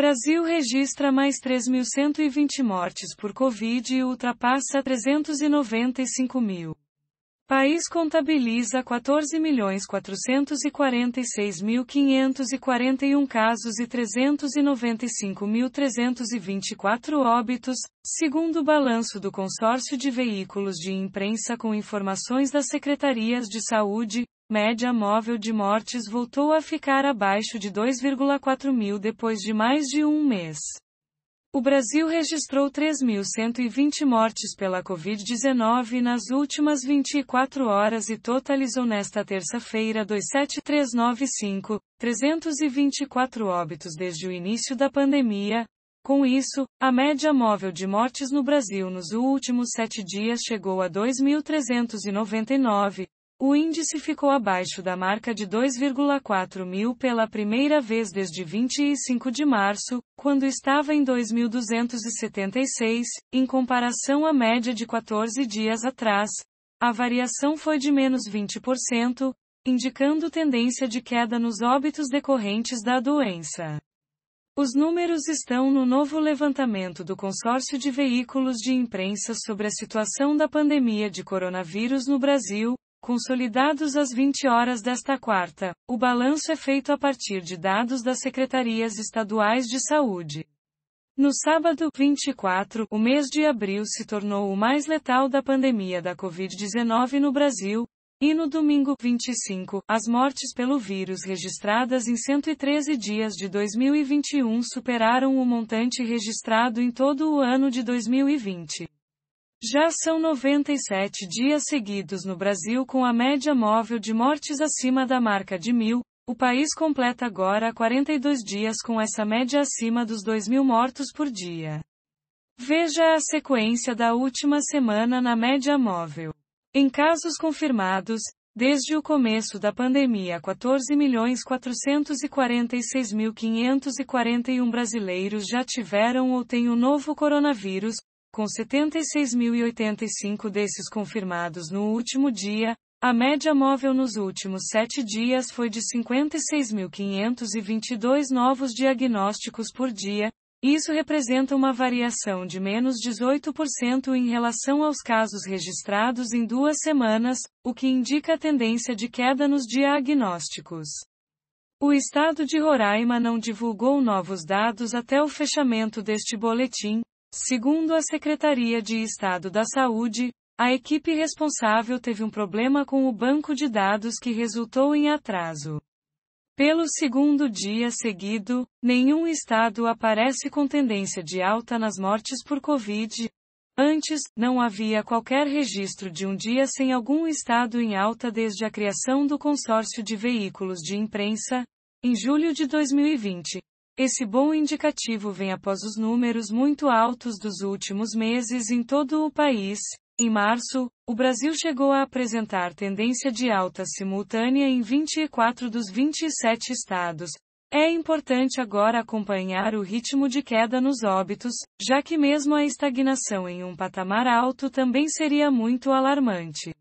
Brasil registra mais 3.120 mortes por Covid e ultrapassa 395 mil. País contabiliza 14.446.541 casos e 395.324 óbitos, segundo o balanço do consórcio de veículos de imprensa com informações das secretarias de saúde, média móvel de mortes voltou a ficar abaixo de 2,4 mil depois de mais de um mês. O Brasil registrou 3.120 mortes pela Covid-19 nas últimas 24 horas e totalizou nesta terça-feira 27395, 324 óbitos desde o início da pandemia. Com isso, a média móvel de mortes no Brasil nos últimos sete dias chegou a 2.399, o índice ficou abaixo da marca de 2,4 mil pela primeira vez desde 25 de março, quando estava em 2.276, em comparação à média de 14 dias atrás. A variação foi de menos 20%, indicando tendência de queda nos óbitos decorrentes da doença. Os números estão no novo levantamento do consórcio de veículos de imprensa sobre a situação da pandemia de coronavírus no Brasil, Consolidados às 20 horas desta quarta, o balanço é feito a partir de dados das secretarias estaduais de saúde. No sábado, 24, o mês de abril se tornou o mais letal da pandemia da Covid-19 no Brasil, e no domingo, 25, as mortes pelo vírus registradas em 113 dias de 2021 superaram o montante registrado em todo o ano de 2020. Já são 97 dias seguidos no Brasil com a média móvel de mortes acima da marca de mil. O país completa agora 42 dias com essa média acima dos 2 mil mortos por dia. Veja a sequência da última semana na média móvel. Em casos confirmados, desde o começo da pandemia 14.446.541 brasileiros já tiveram ou têm o novo coronavírus, com 76.085 desses confirmados no último dia, a média móvel nos últimos sete dias foi de 56.522 novos diagnósticos por dia, isso representa uma variação de menos 18% em relação aos casos registrados em duas semanas, o que indica a tendência de queda nos diagnósticos. O estado de Roraima não divulgou novos dados até o fechamento deste boletim, Segundo a Secretaria de Estado da Saúde, a equipe responsável teve um problema com o banco de dados que resultou em atraso. Pelo segundo dia seguido, nenhum estado aparece com tendência de alta nas mortes por Covid. Antes, não havia qualquer registro de um dia sem algum estado em alta desde a criação do consórcio de veículos de imprensa, em julho de 2020, esse bom indicativo vem após os números muito altos dos últimos meses em todo o país. Em março, o Brasil chegou a apresentar tendência de alta simultânea em 24 dos 27 estados. É importante agora acompanhar o ritmo de queda nos óbitos, já que mesmo a estagnação em um patamar alto também seria muito alarmante.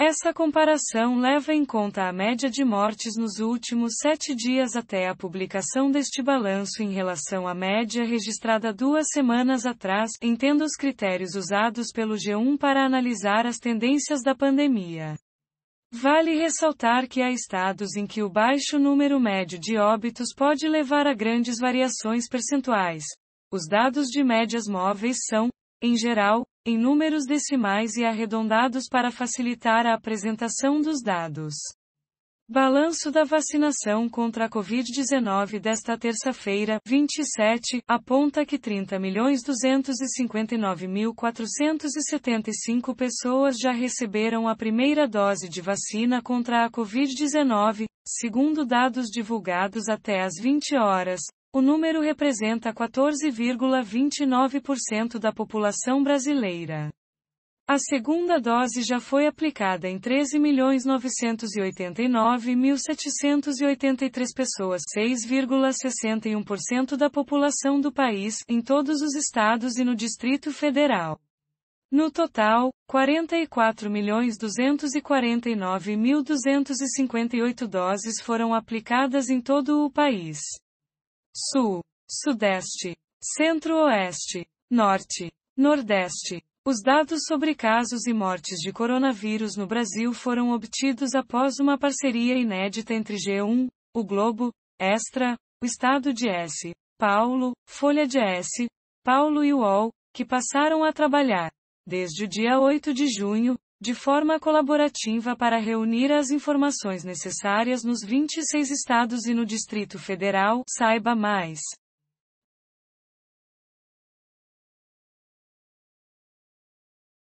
Essa comparação leva em conta a média de mortes nos últimos sete dias até a publicação deste balanço em relação à média registrada duas semanas atrás, entendo os critérios usados pelo G1 para analisar as tendências da pandemia. Vale ressaltar que há estados em que o baixo número médio de óbitos pode levar a grandes variações percentuais. Os dados de médias móveis são, em geral, em números decimais e arredondados para facilitar a apresentação dos dados. Balanço da vacinação contra a Covid-19 desta terça-feira, 27, aponta que 30.259.475 pessoas já receberam a primeira dose de vacina contra a Covid-19, segundo dados divulgados até às 20 horas, o número representa 14,29% da população brasileira. A segunda dose já foi aplicada em 13.989.783 pessoas, 6,61% da população do país, em todos os estados e no Distrito Federal. No total, 44.249.258 doses foram aplicadas em todo o país. Sul, Sudeste, Centro-Oeste, Norte, Nordeste. Os dados sobre casos e mortes de coronavírus no Brasil foram obtidos após uma parceria inédita entre G1, o Globo, Extra, o Estado de S. Paulo, Folha de S. Paulo e UOL, que passaram a trabalhar, desde o dia 8 de junho, de forma colaborativa para reunir as informações necessárias nos 26 estados e no Distrito Federal. Saiba mais.